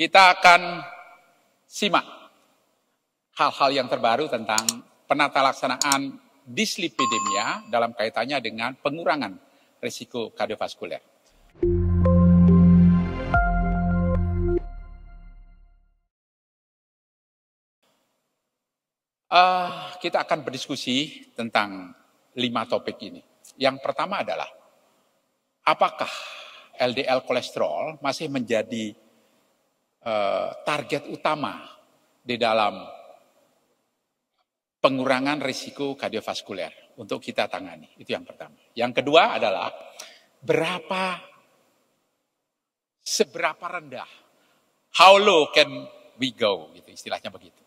Kita akan simak hal-hal yang terbaru tentang penata laksanaan dislipidemia dalam kaitannya dengan pengurangan risiko kardiovaskuler. Uh, kita akan berdiskusi tentang lima topik ini. Yang pertama adalah apakah LDL kolesterol masih menjadi Eh, target utama di dalam pengurangan risiko kardiovaskuler untuk kita tangani. Itu yang pertama. Yang kedua adalah berapa seberapa rendah how low can we go gitu istilahnya begitu.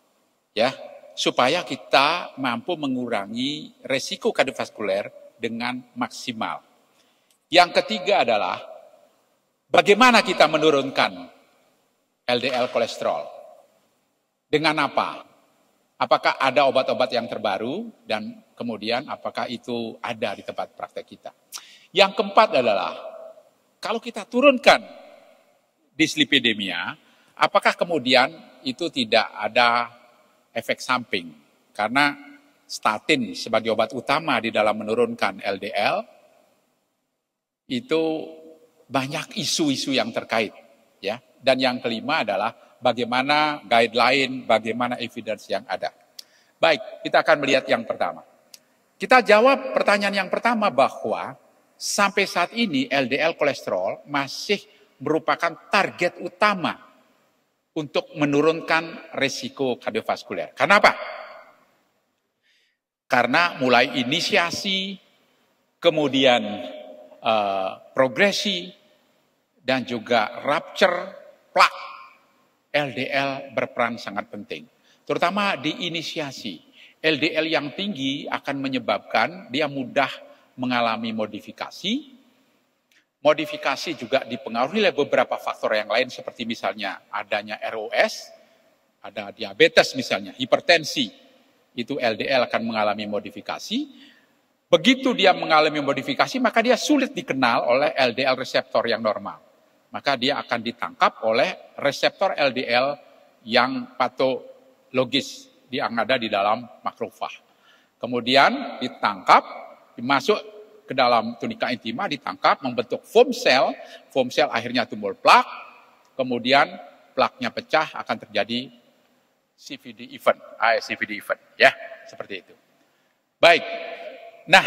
Ya, supaya kita mampu mengurangi risiko kardiovaskuler dengan maksimal. Yang ketiga adalah bagaimana kita menurunkan LDL kolesterol. Dengan apa? Apakah ada obat-obat yang terbaru dan kemudian apakah itu ada di tempat praktek kita? Yang keempat adalah kalau kita turunkan dislipidemia, apakah kemudian itu tidak ada efek samping? Karena statin sebagai obat utama di dalam menurunkan LDL itu banyak isu-isu yang terkait, ya dan yang kelima adalah bagaimana guideline, bagaimana evidence yang ada. Baik, kita akan melihat yang pertama. Kita jawab pertanyaan yang pertama bahwa sampai saat ini LDL kolesterol masih merupakan target utama untuk menurunkan resiko kardiovaskuler. Kenapa? Karena mulai inisiasi, kemudian uh, progresi, dan juga rupture plak. LDL berperan sangat penting. Terutama di inisiasi. LDL yang tinggi akan menyebabkan dia mudah mengalami modifikasi. Modifikasi juga dipengaruhi oleh beberapa faktor yang lain seperti misalnya adanya ROS, ada diabetes misalnya, hipertensi. Itu LDL akan mengalami modifikasi. Begitu dia mengalami modifikasi, maka dia sulit dikenal oleh LDL reseptor yang normal maka dia akan ditangkap oleh reseptor LDL yang patologis yang ada di dalam makrofag. Kemudian ditangkap, dimasuk ke dalam tunika intima, ditangkap, membentuk foam cell, foam cell akhirnya tumbuh plak, kemudian plaknya pecah akan terjadi CVD event, ah, CVD event, ya, seperti itu. Baik. Nah,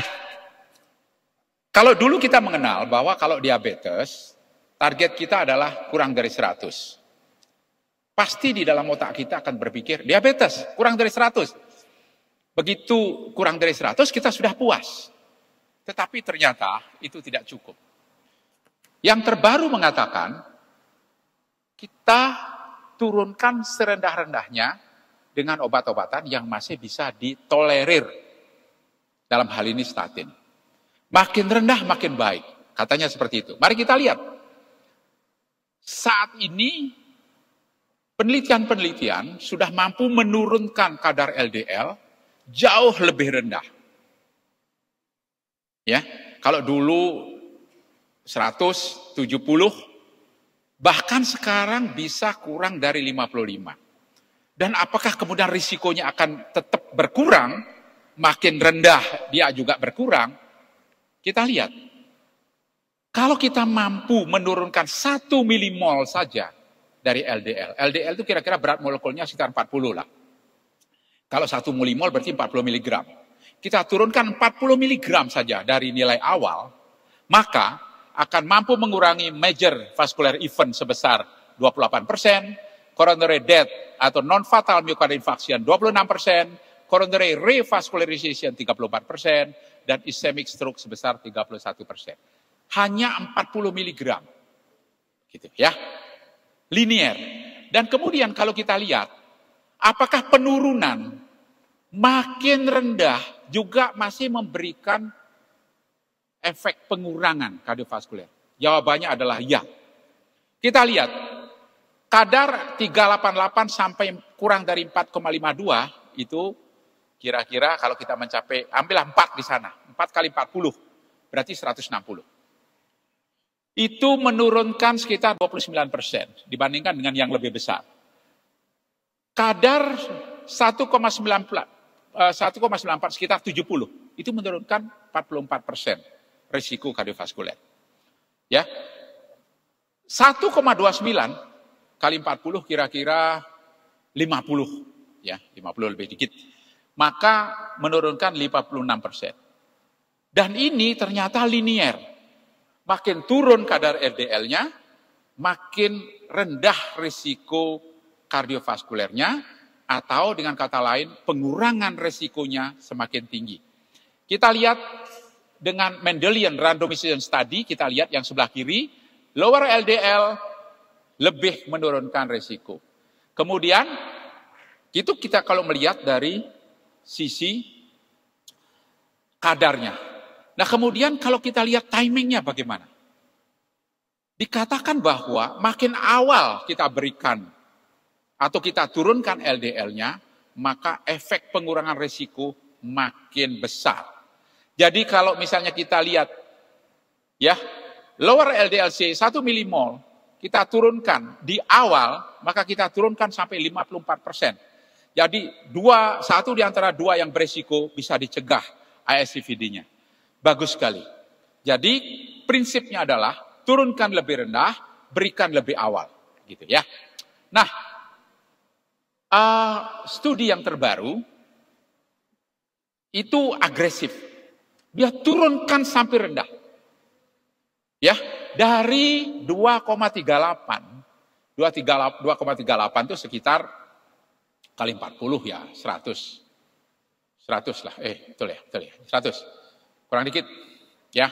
kalau dulu kita mengenal bahwa kalau diabetes Target kita adalah kurang dari 100. Pasti di dalam otak kita akan berpikir, diabetes, kurang dari 100. Begitu kurang dari 100, kita sudah puas. Tetapi ternyata itu tidak cukup. Yang terbaru mengatakan, kita turunkan serendah-rendahnya dengan obat-obatan yang masih bisa ditolerir. Dalam hal ini statin. Makin rendah makin baik. Katanya seperti itu. Mari kita lihat saat ini penelitian-penelitian sudah mampu menurunkan kadar LDL jauh lebih rendah. Ya, kalau dulu 170 bahkan sekarang bisa kurang dari 55. Dan apakah kemudian risikonya akan tetap berkurang? Makin rendah dia juga berkurang. Kita lihat kalau kita mampu menurunkan satu milimol saja dari LDL. LDL itu kira-kira berat molekulnya sekitar 40 lah. Kalau satu milimol berarti 40 miligram. Kita turunkan 40 miligram saja dari nilai awal, maka akan mampu mengurangi major vascular event sebesar 28 persen, coronary death atau non-fatal myocardial infarction 26 persen, coronary revascularization 34 persen, dan ischemic stroke sebesar 31 persen hanya 40 miligram. Gitu ya. Linier. Dan kemudian kalau kita lihat, apakah penurunan makin rendah juga masih memberikan efek pengurangan kardiovaskuler? Jawabannya adalah ya. Kita lihat, kadar 388 sampai kurang dari 4,52 itu kira-kira kalau kita mencapai, ambillah 4 di sana, 4 kali 40, berarti 160 itu menurunkan sekitar 29 persen dibandingkan dengan yang lebih besar. Kadar 1,94 eh, sekitar 70 itu menurunkan 44 persen risiko kardiovaskuler. Ya, 1,29 kali 40 kira-kira 50 ya 50 lebih dikit maka menurunkan 56 persen dan ini ternyata linier Makin turun kadar LDL-nya, makin rendah risiko kardiovaskulernya atau dengan kata lain pengurangan risikonya semakin tinggi. Kita lihat dengan Mendelian Randomization Study, kita lihat yang sebelah kiri, lower LDL lebih menurunkan risiko. Kemudian itu kita kalau melihat dari sisi kadarnya. Nah kemudian kalau kita lihat timingnya bagaimana? Dikatakan bahwa makin awal kita berikan atau kita turunkan LDL-nya, maka efek pengurangan risiko makin besar. Jadi kalau misalnya kita lihat ya, lower LDLC 1 milimol kita turunkan di awal, maka kita turunkan sampai 54 persen. Jadi dua, satu di antara dua yang beresiko bisa dicegah ASCVD-nya. Bagus sekali. Jadi prinsipnya adalah turunkan lebih rendah, berikan lebih awal, gitu ya. Nah, uh, studi yang terbaru itu agresif. Dia turunkan sampai rendah. Ya, dari 2,38 2,38 itu sekitar kali 40 ya, 100. 100 lah, eh betul ya, betul ya, 100. Kurang dikit. Ya.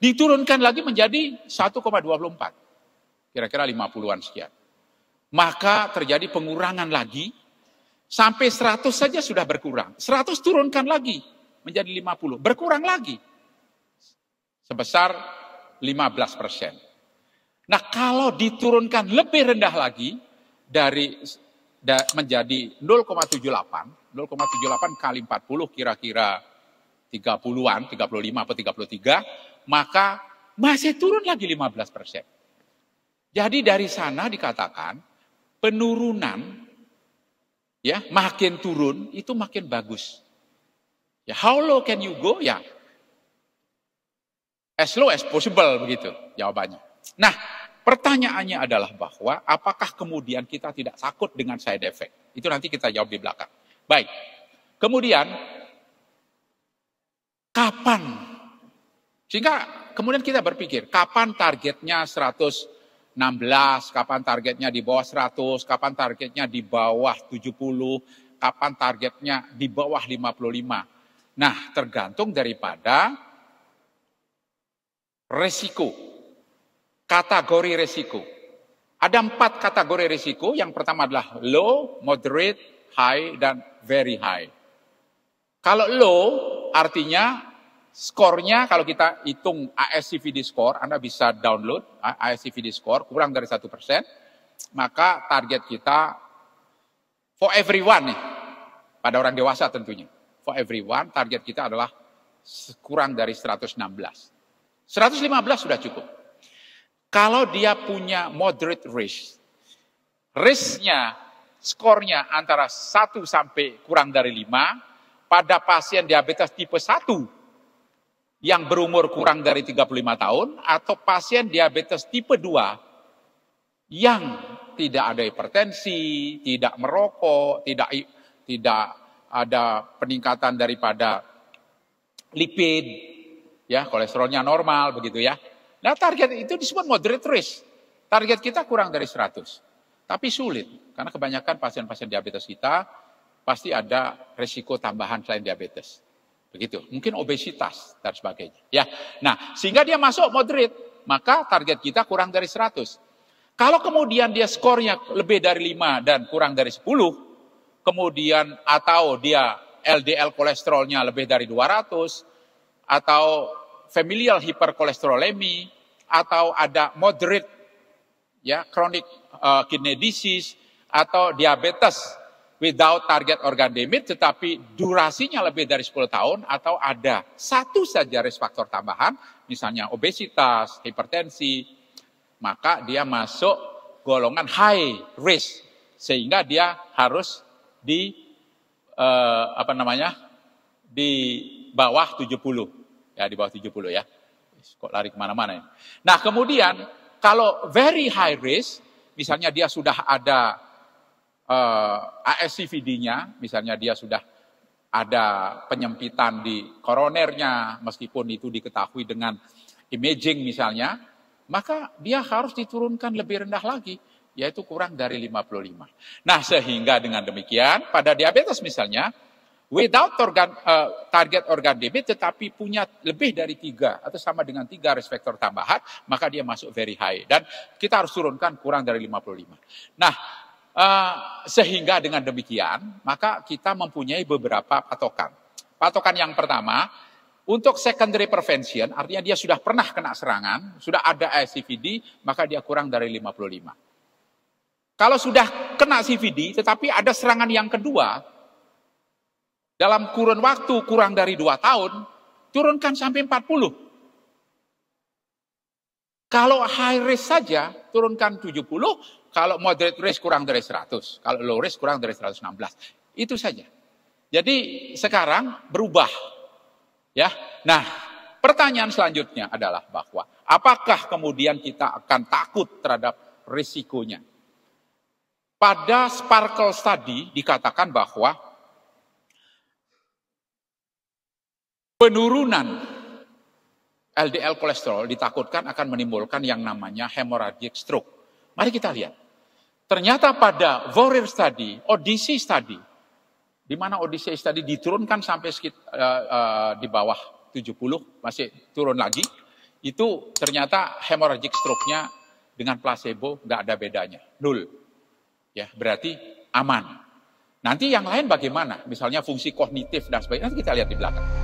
Diturunkan lagi menjadi 1,24. Kira-kira 50-an sekian. Maka terjadi pengurangan lagi. Sampai 100 saja sudah berkurang. 100 turunkan lagi menjadi 50. Berkurang lagi. Sebesar 15 persen. Nah kalau diturunkan lebih rendah lagi dari menjadi 0,78, 0,78 kali 40 kira-kira 30-an, 35 atau 33, maka masih turun lagi 15 persen. Jadi dari sana dikatakan penurunan ya makin turun itu makin bagus. Ya how low can you go? Ya as low as possible begitu jawabannya. Nah, pertanyaannya adalah bahwa apakah kemudian kita tidak takut dengan side effect? Itu nanti kita jawab di belakang. Baik. Kemudian Kapan? Sehingga kemudian kita berpikir, kapan targetnya 116, kapan targetnya di bawah 100, kapan targetnya di bawah 70, kapan targetnya di bawah 55. Nah, tergantung daripada resiko, kategori resiko. Ada empat kategori resiko. Yang pertama adalah low, moderate, high, dan very high. Kalau low, Artinya skornya kalau kita hitung ASCVD score, Anda bisa download ASCVD score kurang dari satu persen, maka target kita for everyone nih, pada orang dewasa tentunya. For everyone target kita adalah kurang dari 116. 115 sudah cukup. Kalau dia punya moderate risk, risknya, skornya antara 1 sampai kurang dari 5, pada pasien diabetes tipe 1 yang berumur kurang dari 35 tahun atau pasien diabetes tipe 2 yang tidak ada hipertensi, tidak merokok, tidak tidak ada peningkatan daripada lipid, ya kolesterolnya normal begitu ya. Nah target itu disebut moderate risk. Target kita kurang dari 100. Tapi sulit, karena kebanyakan pasien-pasien diabetes kita pasti ada resiko tambahan selain diabetes. Begitu. Mungkin obesitas dan sebagainya. Ya. Nah, sehingga dia masuk moderate, maka target kita kurang dari 100. Kalau kemudian dia skornya lebih dari 5 dan kurang dari 10, kemudian atau dia LDL kolesterolnya lebih dari 200, atau familial hiperkolesterolemi, atau ada moderate ya chronic uh, kidney disease atau diabetes without target organ damage tetapi durasinya lebih dari 10 tahun atau ada satu saja risk faktor tambahan misalnya obesitas, hipertensi, maka dia masuk golongan high risk sehingga dia harus di eh, apa namanya? di bawah 70. Ya di bawah 70 ya. Kok lari kemana-mana ya. Nah kemudian kalau very high risk, misalnya dia sudah ada eh, ASCVD-nya, misalnya dia sudah ada penyempitan di koronernya, meskipun itu diketahui dengan imaging misalnya, maka dia harus diturunkan lebih rendah lagi, yaitu kurang dari 55. Nah, sehingga dengan demikian, pada diabetes misalnya, without organ, uh, target organ debit tetapi punya lebih dari tiga atau sama dengan tiga risk factor tambahan, maka dia masuk very high. Dan kita harus turunkan kurang dari 55. Nah, Eh, sehingga dengan demikian, maka kita mempunyai beberapa patokan. Patokan yang pertama, untuk secondary prevention, artinya dia sudah pernah kena serangan, sudah ada ICVD, maka dia kurang dari 55. Kalau sudah kena CVD, tetapi ada serangan yang kedua, dalam kurun waktu kurang dari 2 tahun, turunkan sampai 40. Kalau high risk saja, turunkan 70, kalau moderate risk kurang dari 100, kalau low risk kurang dari 116. Itu saja. Jadi sekarang berubah. Ya. Nah, pertanyaan selanjutnya adalah bahwa apakah kemudian kita akan takut terhadap risikonya? Pada Sparkle Study dikatakan bahwa penurunan LDL kolesterol ditakutkan akan menimbulkan yang namanya hemorrhagic stroke. Mari kita lihat. Ternyata pada Vorir study, Odyssey study, di mana Odyssey study diturunkan sampai sekit, uh, uh, di bawah 70, masih turun lagi, itu ternyata hemorrhagic stroke-nya dengan placebo nggak ada bedanya, nul. Ya, berarti aman. Nanti yang lain bagaimana? Misalnya fungsi kognitif dan sebagainya, nanti kita lihat di belakang.